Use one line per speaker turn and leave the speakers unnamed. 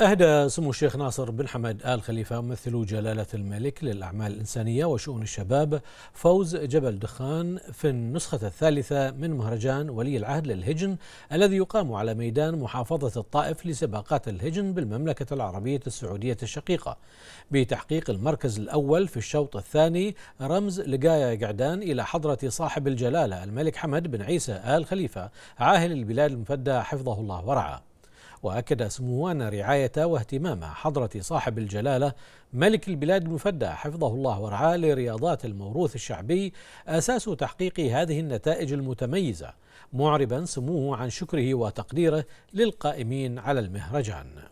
أهدى سمو الشيخ ناصر بن حمد آل خليفة ممثل جلالة الملك للأعمال الإنسانية وشؤون الشباب فوز جبل دخان في النسخة الثالثة من مهرجان ولي العهد للهجن الذي يقام على ميدان محافظة الطائف لسباقات الهجن بالمملكة العربية السعودية الشقيقة بتحقيق المركز الأول في الشوط الثاني رمز لقايا قعدان إلى حضرة صاحب الجلالة الملك حمد بن عيسى آل خليفة عاهل البلاد المفدى حفظه الله ورعاه وأكد سموان رعاية واهتمام حضرة صاحب الجلالة ملك البلاد المفدى حفظه الله ورعاه لرياضات الموروث الشعبي أساس تحقيق هذه النتائج المتميزة معربا سموه عن شكره وتقديره للقائمين على المهرجان